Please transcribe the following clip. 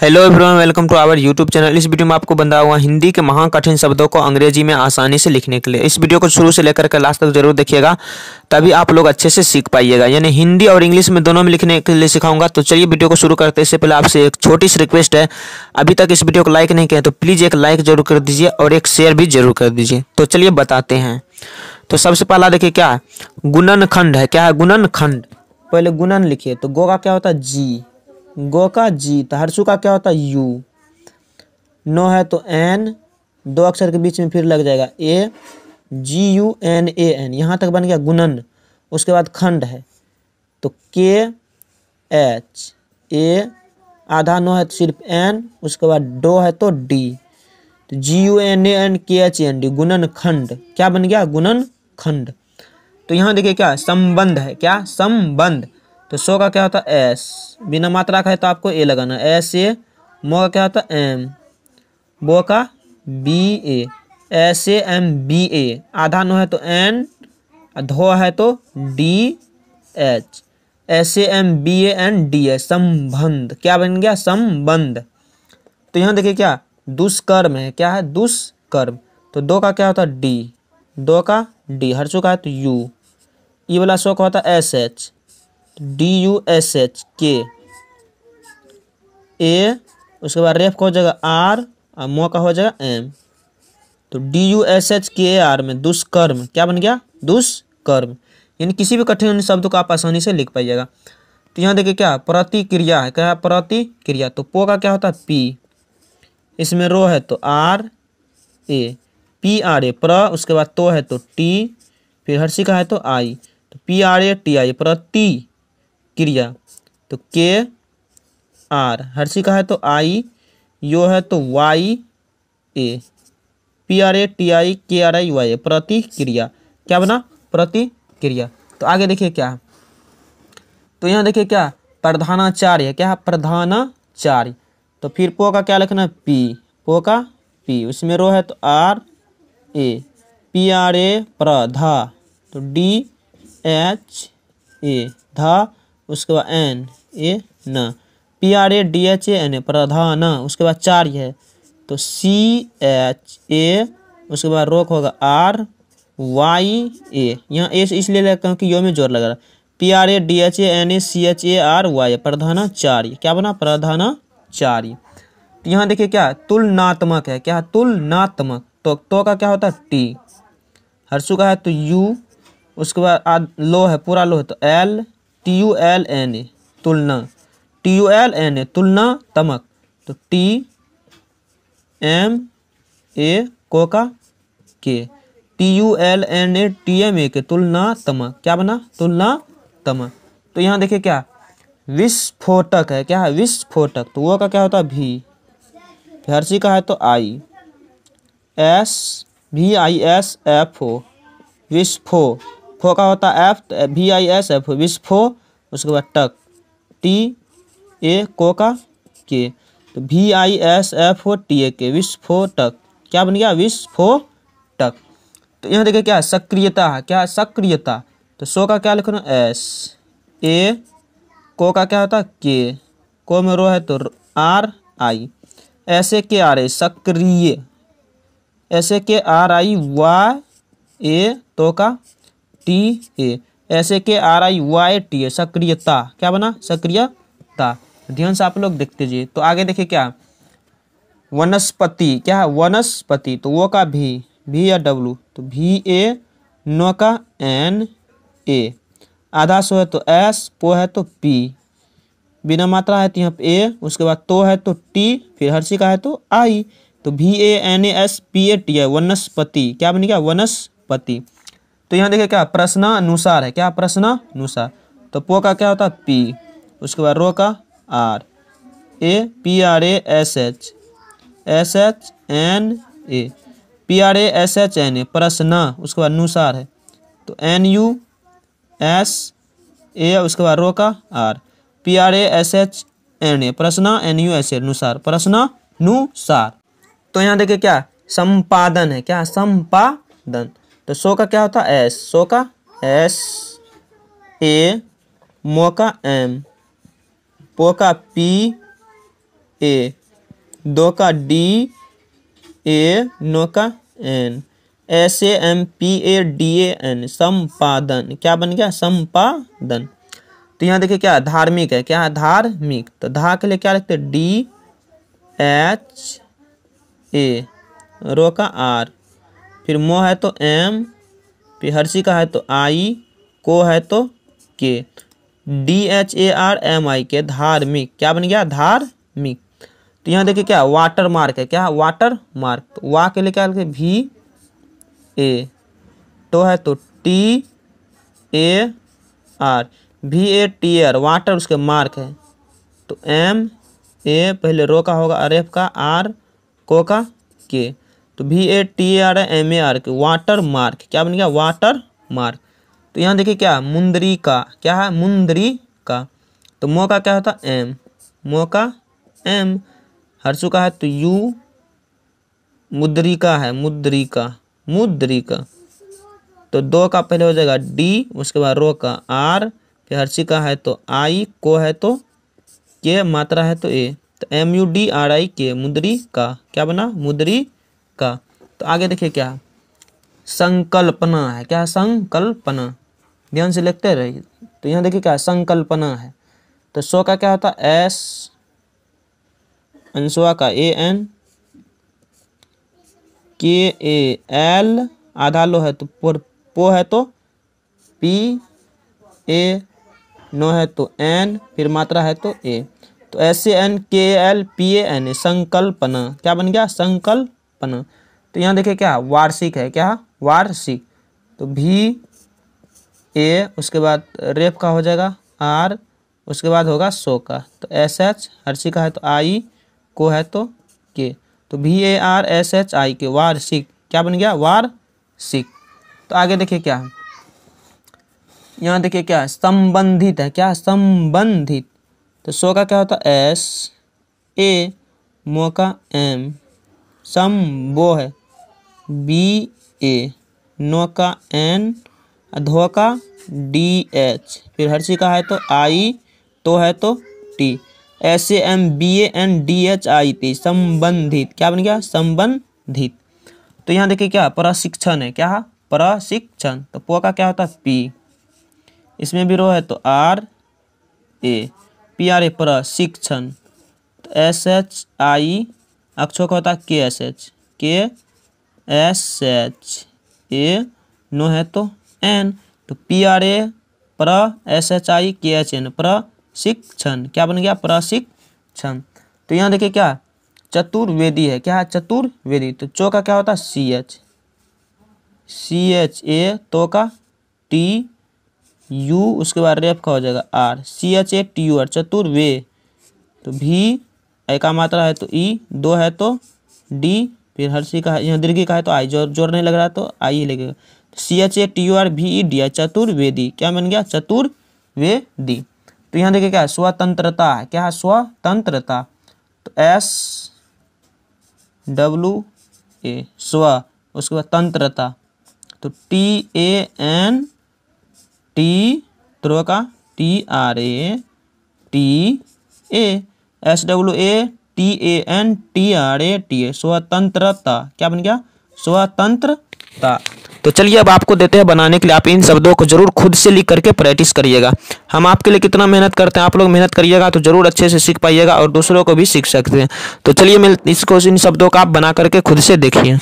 hello everyone welcome to our YouTube channel इस video में आपको बंदा हुआ हिंदी के कठिन शब्दों को अंग्रेजी में आसानी से लिखने के लिए इस वीडियो को शुरू से लेकर के लास्ट तक जरूर देखिएगा तभी आप लोग अच्छे से सीख पाइएगा यानी हिंदी और इंग्लिश में दोनों में लिखने के लिए सिखाऊंगा तो चलिए वीडियो को शुरू करते इससे पहले आपसे एक छोटी सी रिक्वेस्ट है अभी तक इस वीडियो को लाइक नहीं किया तो प्लीज़ एक लाइक जरूर कर दीजिए और एक शेयर भी जरूर कर दीजिए तो चलिए बताते हैं तो सबसे पहला देखिए क्या है खंड है क्या है खंड पहले गुणन लिखिए तो गोगा क्या होता है जी गो का जी तो हर्षु का क्या होता है यू नो है तो एन दो अक्षर के बीच में फिर लग जाएगा A G U N A N यहाँ तक बन गया गुणन उसके बाद खंड है तो के एच ए आधा नो है तो सिर्फ एन उसके बाद डो है तो डी तो G U N A N के एच एन डी गुणन खंड क्या बन गया गुणन खंड तो यहाँ देखिए क्या संबंध है क्या संबंध तो सो का क्या होता है एस बिना मात्रा का है तो आपको ए लगाना एस ए मो का क्या होता है एम बो का B A S A M B A आधा नो है तो एन धो है तो D H S A M B A N D A संबंध क्या बन गया संबंध तो यहाँ देखिए क्या दुष्कर्म है क्या है दुष्कर्म तो दो का क्या होता है डी दो का डी हर चुका है तो यू ई वाला शो का होता है S H D U S H K A उसके बाद रेफ का हो जाएगा आर और मो का हो जाएगा एम तो D U S H K R में दुष्कर्म क्या बन गया दुष्कर्म यानी किसी भी कठिन शब्द को आप आसानी से लिख पाइएगा तो यहाँ देखिए क्या प्रतिक्रिया है क्या प्रतिक्रिया तो पो का क्या होता है पी इसमें रो है तो R A P R A प्र उसके बाद तो है तो टी फिर हर्षिका है तो आई तो P R A T I प्रति क्रिया तो के आर हर्षी का है तो आई यो है तो Y A P R A T I K R I Y ए प्रतिक्रिया क्या बना प्रतिक्रिया तो आगे देखिए क्या तो यहाँ देखिए क्या प्रधानाचार्य क्या है प्रधानाचार्य तो फिर पो का क्या लिखना है पी पो का पी उसमें रो है तो R A P R A प्रधा तो डी एच ए धा उसके बाद एन ए न P R A D H A N A प्रधान उसके बाद चार है तो सी एच ए उसके बाद रोक होगा आर वाई ए यहाँ ए इसलिए लगा क्योंकि यो में जोर लग रहा है P R A D H A N A C H A R Y प्रधानाचार्य क्या बना प्रधानाचार्य तो यहाँ देखिए क्या तुलनात्मक है क्या तुलनात्मक तो, तो का क्या होता है टी हर्षु का है तो यू उसके बाद लो है पूरा लो है तो L T U L N A तुलना T U L N A तुलना तमक तो टी एम ए कोका K T U L N A T M A K तुलना तमक क्या बना तुलना तमक तो यहाँ देखिए क्या विस्फोटक है क्या है विस्फोटक तो वो का क्या होता है भी फर्सी का है तो आई एस भी आई एस एफ ओ विस्फो खो का होता है F V I S F विस्फो उसके बाद टक टी ए को का के तो V I S F O T A K विस्फो टक क्या बन गया विस्फो टक तो यहाँ देखिए क्या है सक्रियता है क्या है सक्रियता तो सो का क्या लिखना एस ए को का क्या होता के को में रो है तो are I S A K R A सक्रिय S A K R I Y ए तो का T A S A K R I Y T A सक्रियता क्या बना सक्रियता ध्यान से आप लोग देखते जी तो आगे देखिए क्या वनस्पति क्या है वनस्पति तो वो का भी भी या डब्लू तो भी ए नो का एन ए आधा सो है तो एस पो है तो पी बिना मात्रा है तो यहाँ पे ए उसके बाद तो है तो टी फिर हर्षी का है तो आई तो V A N A S P A T है वनस्पति क्या गया वनस्पति तो यहाँ देखिए क्या प्रश्न अनुसार है क्या प्रश्न अनुसार तो पो का क्या होता है पी उसके बाद रो का R A P R A S H S H N A P R A S H N A प्रश्न उसके बाद अनुसार है तो एन यू एस ए उसके बाद रो का R P R A S H N A प्रश्न एन यू एस ए अनुसार प्रश्न अनुसार तो यहाँ देखिए क्या संपादन है क्या संपादन तो सो का क्या होता है एस सो का एस ए मो का एम पो का पी ए दो का डी ए नो का N S A M P A D A N संपादन क्या बन गया संपादन तो यहाँ देखिए क्या धार्मिक है क्या है धार्मिक तो धा के लिए क्या लिखते डी एच ए रो का आर फिर मो है तो एम फिर हर्षी का है तो आई को है तो के D H A R M I K धार्मिक क्या बन गया धार्मिक तो यहाँ देखिए क्या वाटर मार्क है क्या वाटर मार्क तो वा के लिए क्या लिखे भी ए तो है तो T A R V A T R water उसके मार्क है तो एम ए पहले रो का होगा अरेफ का आर को का के तो V A T A R M A R K water mark क्या बन गया वाटर मार्क तो यहाँ देखिए क्या मुंदरी का क्या है मुंदरी का तो मो का क्या होता है एम मो का एम हर्षु का है तो यू मुद्रिका है मुद्रिका मुद्रिका तो दो का पहले हो जाएगा डी उसके बाद रो का आर फिर हर्षी का है तो आई को है तो के मात्रा है तो ए तो M U D R I K मुद्री का क्या बना मुद्री का तो आगे देखिए क्या संकल्पना है क्या संकल्पना ध्यान से लिखते रहिए तो यहाँ देखिए क्या संकल्पना है तो सो का क्या होता है एस अंशुआ का ए एन के ए एल आधा लो है तो पो, पो है तो पी ए नो है तो एन फिर मात्रा है तो ए तो S N K L P A N संकल्पना क्या बन गया संकल्प पन तो यहाँ देखिए क्या वार्षिक है क्या वार्षिक तो भी ए उसके बाद रेप का हो जाएगा आर उसके बाद होगा सो का तो एस एच हर्षी का है तो आई को है तो के तो V A R S H I K वार्षिक क्या बन गया वार्षिक तो आगे देखिए क्या है यहाँ देखिए क्या है संबंधित है क्या संबंधित तो सो का क्या होता है एस ए मो का एम सम वो है बी ए नो का एन धो का डी एच फिर हर्षी का है तो आई तो है तो T S M B N D H I T संबंधित क्या बन गया संबंधित तो यहाँ देखिए क्या प्रशिक्षण है क्या प्रशिक्षण तो पो का क्या होता है पी इसमें भी रो है तो R A P R A प्रशिक्षण एस एच आई है K S H K S H A नो है तो एन तो पी आर ए प्र एस एच आई के एच एन प्रशिक्षण क्या बन गया प्रशिक्षण तो यहाँ देखिए क्या चतुर्वेदी है क्या है चतुर्वेदी तो चो का क्या होता है सी एच सी एच ए तो का टी यू उसके बाद रेफ का हो जाएगा R C H A T U R चतुर्वे तो भी ए का मात्रा है तो ई दो है तो डी फिर हर सी का है यहाँ दीर्घी का है तो आई जोर जोर नहीं लग रहा तो आई ही लगेगा तो C H A T R V E D I Chaturvedi क्या बन गया चतुर्वेदी तो यहाँ देखिए क्या है स्वतंत्रता है क्या है स्वतंत्रता तो एस डब्लू ए स्व उसके बाद तंत्रता तो टी ए एन टी ध्रुव का T R A T A S W A T A N T R A T A स्वतंत्रता क्या बन गया स्वतंत्रता तो चलिए अब आपको देते हैं बनाने के लिए आप इन शब्दों को जरूर खुद से लिख करके प्रैक्टिस करिएगा हम आपके लिए कितना मेहनत करते हैं आप लोग मेहनत करिएगा तो जरूर अच्छे से सीख पाइएगा और दूसरों को भी सीख सकते हैं तो चलिए मिल इसको इन शब्दों का आप बना करके खुद से देखिए